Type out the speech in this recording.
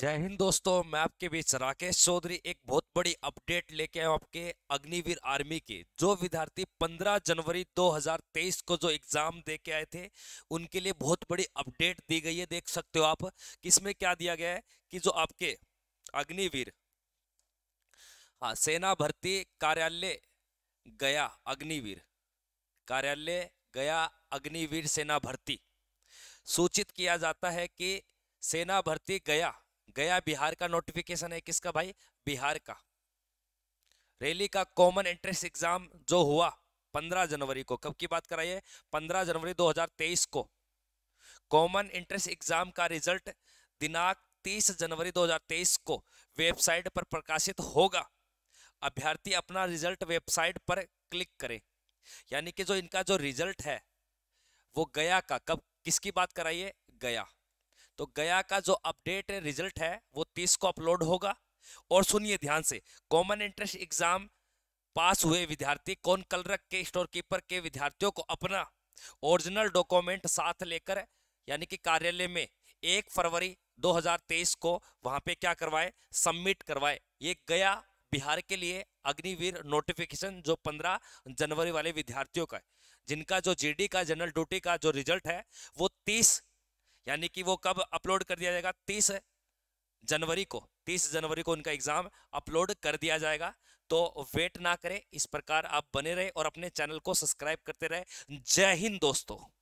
जय हिंद दोस्तों मैं आपके बीच राकेश चौधरी एक बहुत बड़ी अपडेट लेके आया आपके अग्निवीर आर्मी के जो विद्यार्थी 15 जनवरी 2023 को जो एग्जाम दे के आए थे उनके लिए बहुत बड़ी अपडेट दी गई है देख सकते हो आप किसमें क्या दिया गया है कि जो आपके अग्निवीर हाँ सेना भर्ती कार्यालय गया अग्निवीर कार्यालय गया अग्निवीर सेना भर्ती सूचित किया जाता है कि सेना भर्ती गया गया बिहार का नोटिफिकेशन है किसका भाई बिहार का रैली का कॉमन एंट्रेंस एग्जाम जो हुआ 15 जनवरी को कब की बात कराइए 15 जनवरी 2023 को कॉमन एंट्रेंस एग्जाम का रिजल्ट दिनांक 30 जनवरी 2023 को वेबसाइट पर प्रकाशित होगा अभ्यर्थी अपना रिजल्ट वेबसाइट पर क्लिक करें यानी कि जो इनका जो रिजल्ट है वो गया का कब किसकी बात कराइए गया तो गया का जो अपडेट है रिजल्ट है वो तीस को अपलोड होगा और सुनिए ध्यान से कॉमन एंट्रेंस एग्जाम पास हुए विद्यार्थी कौन कलरक के स्टोर कीपर के विद्यार्थियों को अपना ओरिजिनल डॉक्यूमेंट साथ लेकर यानी कि कार्यालय में एक फरवरी 2023 को वहां पे क्या करवाए सबमिट करवाए ये गया बिहार के लिए अग्निवीर नोटिफिकेशन जो 15 जनवरी वाले विद्यार्थियों का है जिनका जो जीडी का जनरल ड्यूटी का जो रिजल्ट है वो 30 यानी कि वो कब अपलोड कर दिया जाएगा तीस जनवरी को तीस जनवरी को उनका एग्जाम अपलोड कर दिया जाएगा तो वेट ना करें इस प्रकार आप बने रहे और अपने चैनल को सब्सक्राइब करते रहे जय हिंद दोस्तों